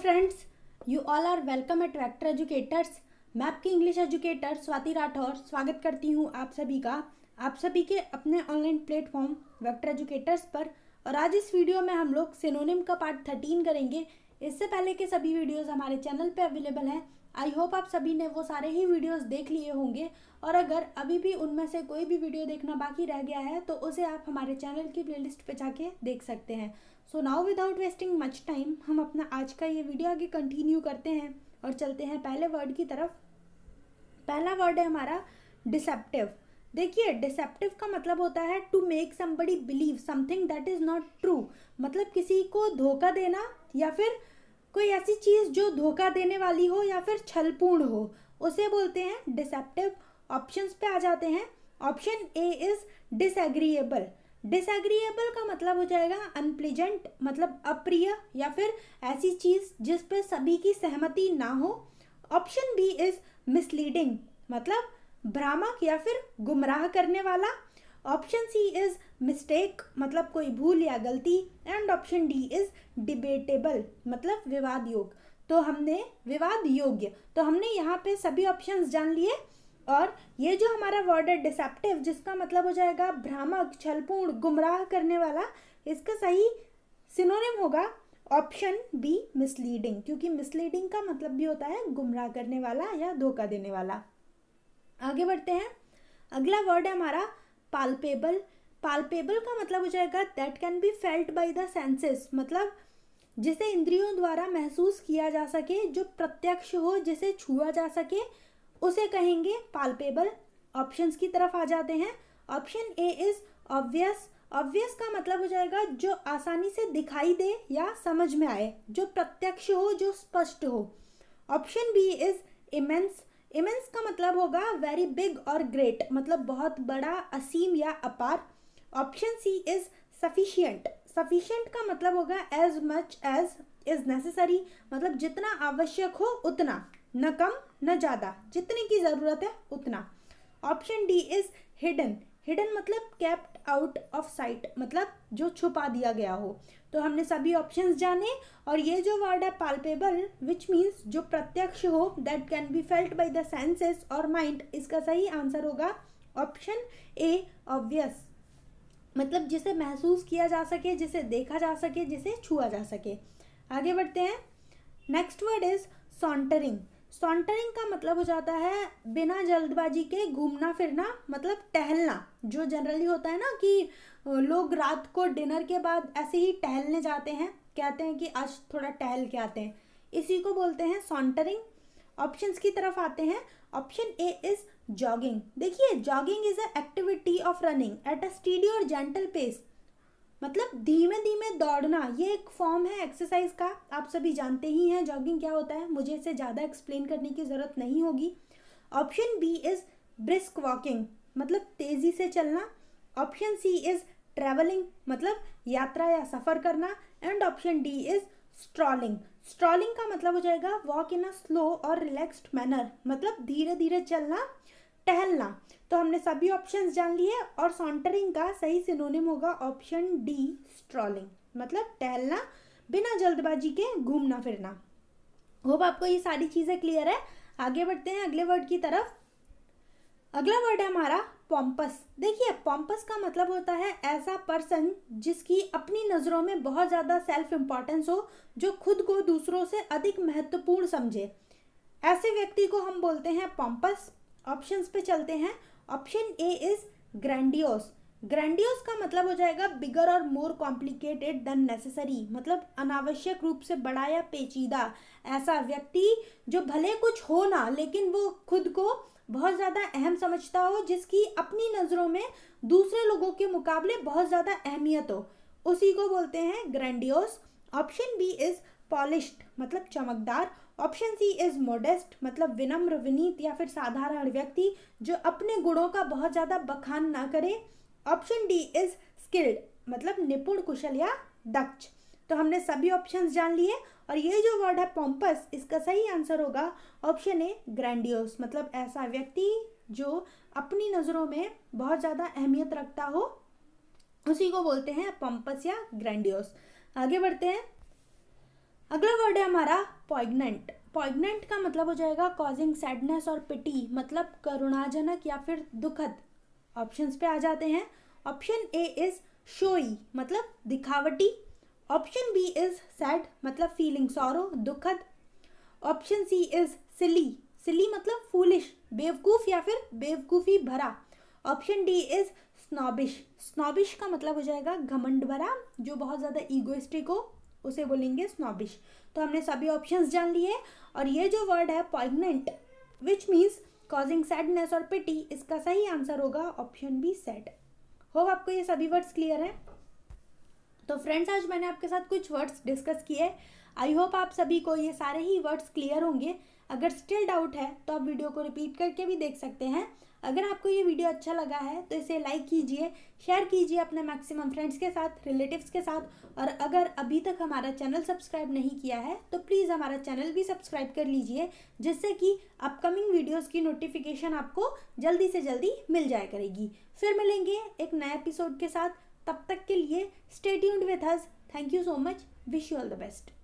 friends you all are welcome at Vector educators मैं आपकी English educator Swati Rathore स्वागत करती हूँ आप सभी का आप सभी के अपने ऑनलाइन प्लेटफॉर्म वैक्टर एजुकेटर्स पर और आज इस वीडियो में हम लोग सिनोनिम का पार्ट थर्टीन करेंगे इससे पहले के सभी वीडियोज़ हमारे चैनल पर अवेलेबल हैं आई होप आप सभी ने वो सारे ही वीडियोस देख लिए होंगे और अगर अभी भी उनमें से कोई भी वीडियो देखना बाकी रह गया है तो उसे आप हमारे चैनल की प्लेलिस्ट पे जाके देख सकते हैं so now without wasting much time हम अपना आज का ये वीडियो आगे कंटिन्यू करते हैं और चलते हैं पहले वर्ड की तरफ पहला वर्ड है हमारा डिसेप्टिव देखिए डिसेप्टिव का मतलब होता है to make somebody believe something that is not true मतलब किसी को धोखा देना या फिर कोई ऐसी चीज़ जो धोखा देने वाली हो या फिर छलपूर्ण हो उसे बोलते हैं डिसेप्टिव ऑप्शंस पे आ जाते हैं option A is disagreeable disagreeable का मतलब हो जाएगा अनप्लीजेंट मतलब अप्रिय या फिर ऐसी चीज़ जिस पर सभी की सहमति ना हो ऑप्शन बी इज़ मिसलीडिंग मतलब भ्रामक या फिर गुमराह करने वाला ऑप्शन सी इज मिस्टेक मतलब कोई भूल या गलती and option D is debatable मतलब विवाद योग तो हमने विवाद योग्य तो हमने यहाँ पे सभी ऑप्शंस जान लिए और ये जो हमारा वर्ड है डिसेप्टिव जिसका मतलब हो जाएगा भ्रामक छलपूर्ण गुमराह करने वाला इसका सही सिनोनिम होगा ऑप्शन बी मिसलीडिंग क्योंकि मिसलीडिंग का मतलब भी होता है गुमराह करने वाला या धोखा देने वाला आगे बढ़ते हैं अगला वर्ड है हमारा पाल्पेबल पाल्पेबल का मतलब हो जाएगा that can be felt by the senses मतलब जिसे इंद्रियों द्वारा महसूस किया जा सके जो प्रत्यक्ष हो जिसे छुआ जा सके उसे कहेंगे पाल्पेबल ऑप्शंस की तरफ आ जाते हैं option A is obvious obvious का मतलब हो जाएगा जो आसानी से दिखाई दे या समझ में आए जो प्रत्यक्ष हो जो स्पष्ट हो option B is immense immense का मतलब होगा वेरी बिग और ग्रेट मतलब बहुत बड़ा असीम या अपार option C is sufficient sufficient का मतलब होगा as much as is necessary मतलब जितना आवश्यक हो उतना न कम न ज़्यादा जितने की ज़रूरत है उतना option D is hidden hidden मतलब कैप आउट ऑफ साइट मतलब जो छुपा दिया गया हो तो हमने सभी ऑप्शंस जाने और ये जो वर्ड है पाल्पेबल विच मीन्स जो प्रत्यक्ष हो that can be felt by the senses और माइंड इसका सही आंसर होगा ऑप्शन ए ऑब्वियस मतलब जिसे महसूस किया जा सके जिसे देखा जा सके जिसे छुआ जा सके आगे बढ़ते हैं next word is sauntering sauntering का मतलब हो जाता है बिना जल्दबाजी के घूमना फिरना मतलब टहलना जो जनरली होता है ना कि लोग रात को डिनर के बाद ऐसे ही टहलने जाते हैं कहते हैं कि आज थोड़ा टहल के आते हैं इसी को बोलते हैं सॉन्टरिंग ऑप्शंस की तरफ आते हैं ऑप्शन ए इज जॉगिंग देखिए jogging is a activity of running at a steady और जेंटल पेस मतलब धीमे धीमे दौड़ना ये एक फॉर्म है एक्सरसाइज का आप सभी जानते ही हैं जॉगिंग क्या होता है मुझे इसे ज़्यादा एक्सप्लेन करने की ज़रूरत नहीं होगी option B is brisk walking मतलब तेज़ी से चलना ऑप्शन सी इज़ ट्रैवलिंग मतलब यात्रा या सफ़र करना and option D is strolling strolling का मतलब हो जाएगा वॉक इन अ स्लो और रिलैक्स्ड मैनर मतलब धीरे धीरे चलना टहलना तो हमने सभी ऑप्शंस जान लिए और सॉन्टरिंग का सही सिनोनिम होगा ऑप्शन डी स्ट्रॉलिंग मतलब टहलना बिना जल्दबाजी के घूमना फिरना होप आपको ये सारी चीज़ें क्लियर है आगे बढ़ते हैं अगले वर्ड की तरफ अगला वर्ड है हमारा पॉम्पस देखिए पॉम्पस का मतलब होता है ऐसा पर्सन जिसकी अपनी नज़रों में बहुत ज़्यादा सेल्फ इम्पॉर्टेंस हो जो खुद को दूसरों से अधिक महत्वपूर्ण समझे ऐसे व्यक्ति को हम बोलते हैं पॉम्पस ऑप्शंस पे चलते हैं option A is grandiose grandiose का मतलब हो जाएगा बिगर और मोर कॉम्प्लिकेटेड देन नेसेसरी मतलब अनावश्यक रूप से बड़ा या पेचीदा ऐसा व्यक्ति जो भले कुछ हो ना लेकिन वो खुद को बहुत ज़्यादा अहम समझता हो जिसकी अपनी नज़रों में दूसरे लोगों के मुकाबले बहुत ज़्यादा अहमियत हो उसी को बोलते हैं grandiose option B is polished मतलब चमकदार ऑप्शन सी इज मोडेस्ट मतलब विनम्र विनीत या फिर साधारण व्यक्ति जो अपने गुणों का बहुत ज़्यादा बखान ना करे ऑप्शन डी इज स्किल्ड मतलब निपुण कुशल या दक्ष तो हमने सभी ऑप्शन जान लिए और ये जो वर्ड है पॉम्पस इसका सही आंसर होगा ऑप्शन ए ग्रैंडियोस मतलब ऐसा व्यक्ति जो अपनी नज़रों में बहुत ज़्यादा अहमियत रखता हो उसी को बोलते हैं पॉम्पस या ग्रैंडियोस आगे बढ़ते हैं अगला वर्ड है हमारा पॉइगनेंट पॉइगनेंट का मतलब हो जाएगा कॉजिंग सैडनेस और पिटी मतलब करुणाजनक या फिर दुखद ऑप्शंस पे आ जाते हैं ऑप्शन ए इज शोई मतलब दिखावटी ऑप्शन बी इज सैड मतलब फीलिंग सॉरो दुखद option C is silly silly मतलब फूलिश बेवकूफ़ या फिर बेवकूफ़ी भरा option D is snobbish snobbish का मतलब हो जाएगा घमंड भरा जो बहुत ज़्यादा ईगोइस्टिक हो उसे बोलेंगे स्नॉबिश तो हमने सभी ऑप्शन जान लिए और ये जो वर्ड है poignant which means causing sadness और पिटी इसका सही आंसर होगा ऑप्शन बी सैड हो आपको ये सभी वर्ड्स क्लियर हैं तो फ्रेंड्स आज मैंने आपके साथ कुछ वर्ड्स डिस्कस किए आई होप आप सभी को ये सारे ही वर्ड्स क्लियर होंगे अगर स्टिल डाउट है तो आप वीडियो को रिपीट करके भी देख सकते हैं अगर आपको ये वीडियो अच्छा लगा है तो इसे लाइक कीजिए शेयर कीजिए अपने मैक्सिमम फ्रेंड्स के साथ रिलेटिव्स के साथ और अगर अभी तक हमारा चैनल सब्सक्राइब नहीं किया है तो प्लीज़ हमारा चैनल भी सब्सक्राइब कर लीजिए जिससे कि अपकमिंग वीडियोस की नोटिफिकेशन आपको जल्दी से जल्दी मिल जाया करेगी फिर मिलेंगे एक नए एपिसोड के साथ तब तक के लिए stay tuned with us thank you so much wish you all the best